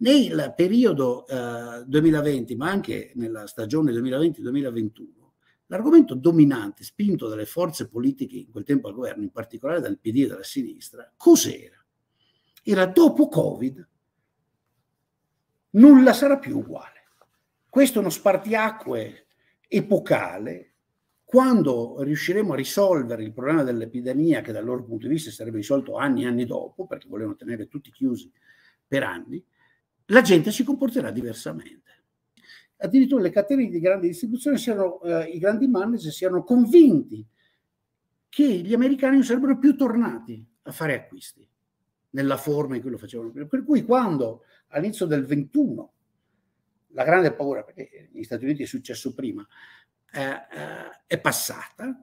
Nel periodo eh, 2020, ma anche nella stagione 2020-2021, l'argomento dominante, spinto dalle forze politiche in quel tempo al governo, in particolare dal PD e dalla sinistra, cos'era? Era dopo Covid, nulla sarà più uguale. Questo è uno spartiacque epocale. Quando riusciremo a risolvere il problema dell'epidemia, che dal loro punto di vista sarebbe risolto anni e anni dopo, perché volevano tenere tutti chiusi per anni, la gente si comporterà diversamente. Addirittura le catene di grande distribuzione, siano, eh, i grandi manager, siano convinti che gli americani non sarebbero più tornati a fare acquisti nella forma in cui lo facevano prima. Per cui quando all'inizio del 21, la grande paura, perché negli Stati Uniti è successo prima, eh, eh, è passata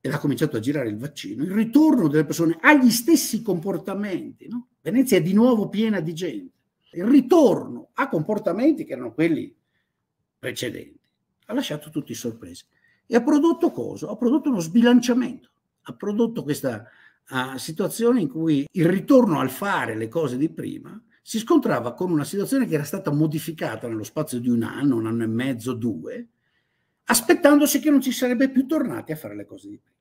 ed ha cominciato a girare il vaccino, il ritorno delle persone agli stessi comportamenti. No? Venezia è di nuovo piena di gente il ritorno a comportamenti che erano quelli precedenti. Ha lasciato tutti sorpresi e ha prodotto cosa? Ha prodotto uno sbilanciamento, ha prodotto questa uh, situazione in cui il ritorno al fare le cose di prima si scontrava con una situazione che era stata modificata nello spazio di un anno, un anno e mezzo, due, aspettandosi che non ci sarebbe più tornati a fare le cose di prima.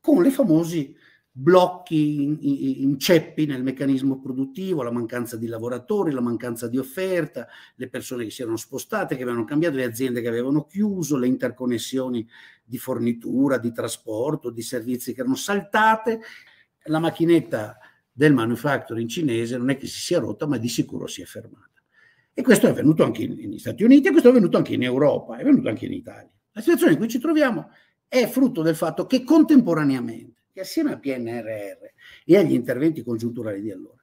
Con le famose blocchi, in, in, inceppi nel meccanismo produttivo, la mancanza di lavoratori, la mancanza di offerta, le persone che si erano spostate, che avevano cambiato, le aziende che avevano chiuso, le interconnessioni di fornitura, di trasporto, di servizi che erano saltate. La macchinetta del manufacturing cinese non è che si sia rotta, ma di sicuro si è fermata. E questo è avvenuto anche negli Stati Uniti, e questo è avvenuto anche in Europa, è avvenuto anche in Italia. La situazione in cui ci troviamo è frutto del fatto che contemporaneamente che assieme a PNRR e agli interventi congiunturali di allora,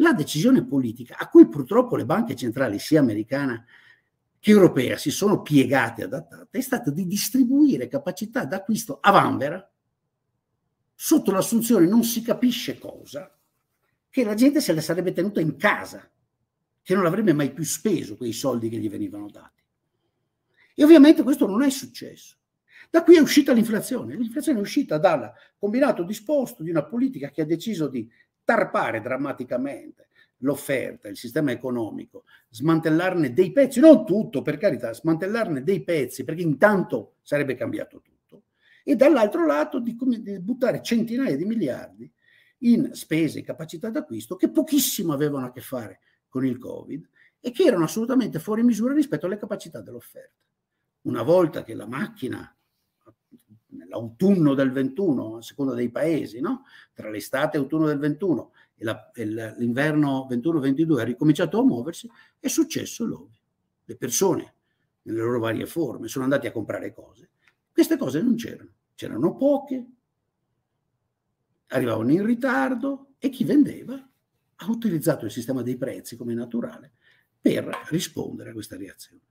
la decisione politica, a cui purtroppo le banche centrali, sia americana che europea, si sono piegate e adattate, è stata di distribuire capacità d'acquisto a vanvera sotto l'assunzione non si capisce cosa, che la gente se la sarebbe tenuta in casa, che non avrebbe mai più speso quei soldi che gli venivano dati. E ovviamente questo non è successo. Da qui è uscita l'inflazione. L'inflazione è uscita dal combinato disposto di una politica che ha deciso di tarpare drammaticamente l'offerta, il sistema economico, smantellarne dei pezzi, non tutto per carità, smantellarne dei pezzi perché intanto sarebbe cambiato tutto, e dall'altro lato di, di buttare centinaia di miliardi in spese e capacità d'acquisto che pochissimo avevano a che fare con il Covid e che erano assolutamente fuori misura rispetto alle capacità dell'offerta. Una volta che la macchina nell'autunno del 21, a seconda dei paesi, no? tra l'estate e autunno del 21 e, la, e l'inverno 21-22 ha ricominciato a muoversi, è successo l'ovvio. Le persone, nelle loro varie forme, sono andate a comprare cose. Queste cose non c'erano, c'erano poche, arrivavano in ritardo e chi vendeva ha utilizzato il sistema dei prezzi come naturale per rispondere a questa reazione.